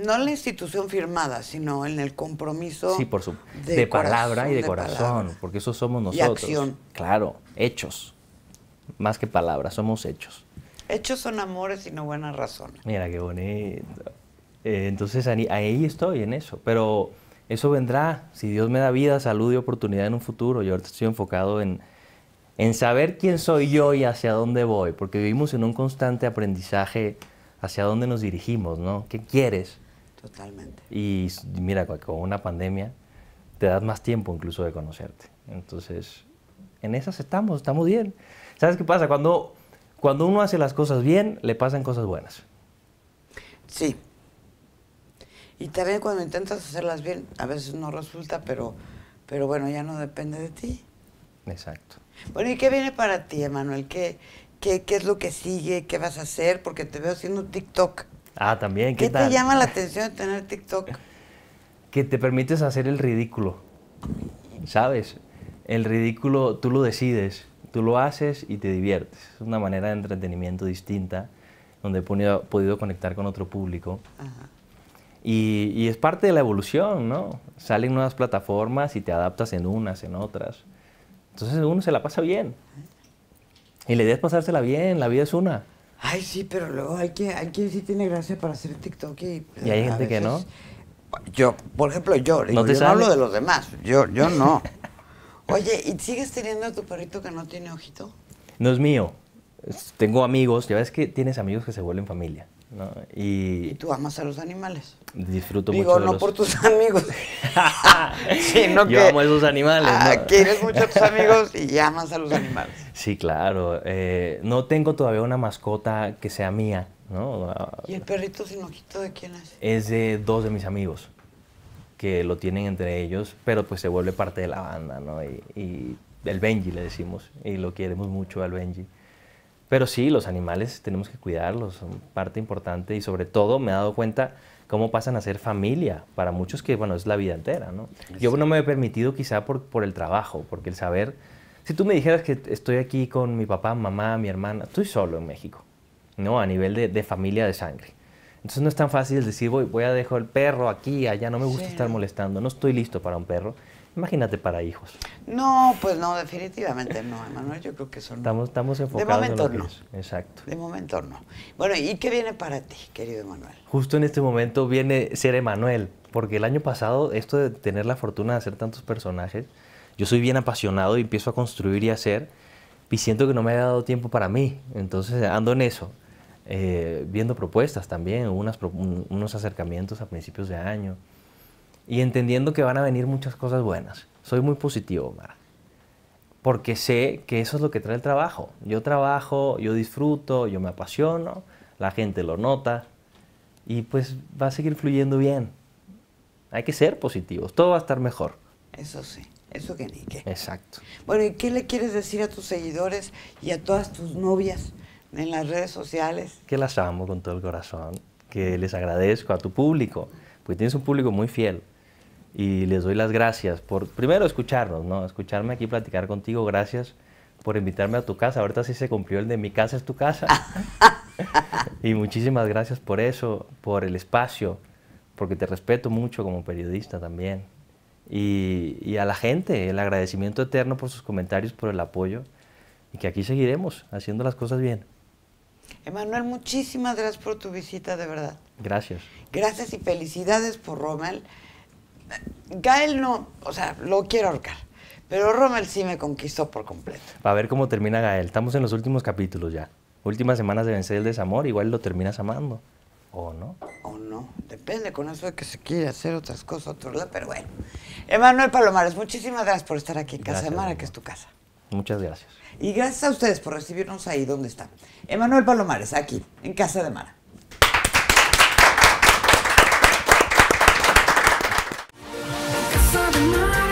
No en la institución firmada, sino en el compromiso. Sí, por su, de, palabra y de, corazón, porque eso somos nosotros. Y acción. Claro, hechos. Más que palabras, somos hechos. Hechos son amores y no buenas razones. Mira qué bonito. Eh, entonces ahí estoy en eso, pero eso vendrá si Dios me da vida, salud y oportunidad en un futuro. Yo ahorita estoy enfocado en, en saber quién soy yo y hacia dónde voy, porque vivimos en un constante aprendizaje hacia dónde nos dirigimos, ¿no? ¿Qué quieres? Totalmente. Y mira, con una pandemia te das más tiempo incluso de conocerte. Entonces, en esas estamos, estamos bien. ¿Sabes qué pasa? Cuando, cuando uno hace las cosas bien, le pasan cosas buenas. Sí. Y también cuando intentas hacerlas bien, a veces no resulta, pero, pero bueno, ya no depende de ti. Exacto. Bueno, ¿y qué viene para ti, Emanuel? ¿Qué, es lo que sigue? ¿Qué vas a hacer? Porque te veo haciendo TikTok. Ah, también, ¿qué, te llama la atención tener TikTok? que te permites hacer el ridículo, ¿sabes? El ridículo tú lo decides, tú lo haces y te diviertes. Es una manera de entretenimiento distinta, donde he podido conectar con otro público. Y, y, es parte de la evolución, ¿no? Salen nuevas plataformas y te adaptas en unas, en otras. Entonces uno se la pasa bien. Y la idea es pasársela bien, la vida es una. Ay, sí, pero luego hay que, hay que sí tiene gracia para hacer TikTok y... Y hay gente que no. Yo, por ejemplo, yo, ¿No te hablo de los demás, yo, yo no. Oye, ¿y sigues teniendo a tu perrito que no tiene ojito? No es mío. Tengo amigos, ya ves que tienes amigos que se vuelven familia. Y, tú amas a los animales. Disfruto Digo, mucho. Digo, no por tus amigos, Yo amo a esos animales. Ah, Quieres mucho a tus amigos y amas a los animales. Sí, claro. Eh, no tengo todavía una mascota que sea mía. ¿no? ¿Y el perrito sin ojito de quién es? Es de dos de mis amigos que lo tienen entre ellos, pero pues se vuelve parte de la banda, ¿no? Y, y el Benji le decimos, y lo queremos mucho al Benji. Pero sí, los animales tenemos que cuidarlos, son parte importante y sobre todo me he dado cuenta cómo pasan a ser familia para muchos que, bueno, es la vida entera, ¿no? Yo no me he permitido quizá por, por el trabajo, porque el saber, si tú me dijeras que estoy aquí con mi papá, mamá, mi hermana, estoy solo en México, ¿no? A nivel de, familia de sangre. Entonces no es tan fácil decir, voy, a dejar el perro aquí, allá, no me gusta estar molestando, no estoy listo para un perro. Imagínate para hijos. No, pues no, definitivamente no, Emanuel. Yo creo que son. Estamos, estamos enfocados de momento no. Exacto. De momento no. Bueno, ¿y qué viene para ti, querido Emanuel? Justo en este momento viene ser Emanuel, porque el año pasado, esto de tener la fortuna de hacer tantos personajes, yo soy bien apasionado y empiezo a construir y hacer, y siento que no me ha dado tiempo para mí. Entonces ando en eso. Eh, viendo propuestas también, unos acercamientos a principios de año y entendiendo que van a venir muchas cosas buenas. Soy muy positivo, Mara. porque sé que eso es lo que trae el trabajo. Yo trabajo, yo disfruto, yo me apasiono, la gente lo nota y pues va a seguir fluyendo bien. Hay que ser positivos, todo va a estar mejor. Eso sí, eso que ni qué. Exacto. Bueno, ¿y qué le quieres decir a tus seguidores y a todas tus novias en las redes sociales? Que las amo con todo el corazón, que les agradezco a tu público, porque tienes un público muy fiel y les doy las gracias por, primero, escucharnos, ¿no? Escucharme aquí platicar contigo, gracias por invitarme a tu casa. Ahorita sí se cumplió el de mi casa es tu casa. y muchísimas gracias por eso, por el espacio, porque te respeto mucho como periodista también. Y, y a la gente, el agradecimiento eterno por sus comentarios, por el apoyo, y que aquí seguiremos haciendo las cosas bien. Emanuel, muchísimas gracias por tu visita, de verdad. Gracias. Gracias y felicidades por Rommel. Gael no, o sea, lo quiero ahorcar. Pero Rommel sí me conquistó por completo. A ver cómo termina Gael. Estamos en los últimos capítulos ya. Últimas semanas de vencer el desamor, igual lo terminas amando. ¿O no? O no. Depende con eso de que se quiera hacer otras cosas, otro lado, pero bueno. Emanuel Palomares, muchísimas gracias por estar aquí en Casa de Mara, que es tu casa. Muchas gracias. Y gracias a ustedes por recibirnos ahí donde está Emanuel Palomares, aquí, en Casa de Mara. Of the night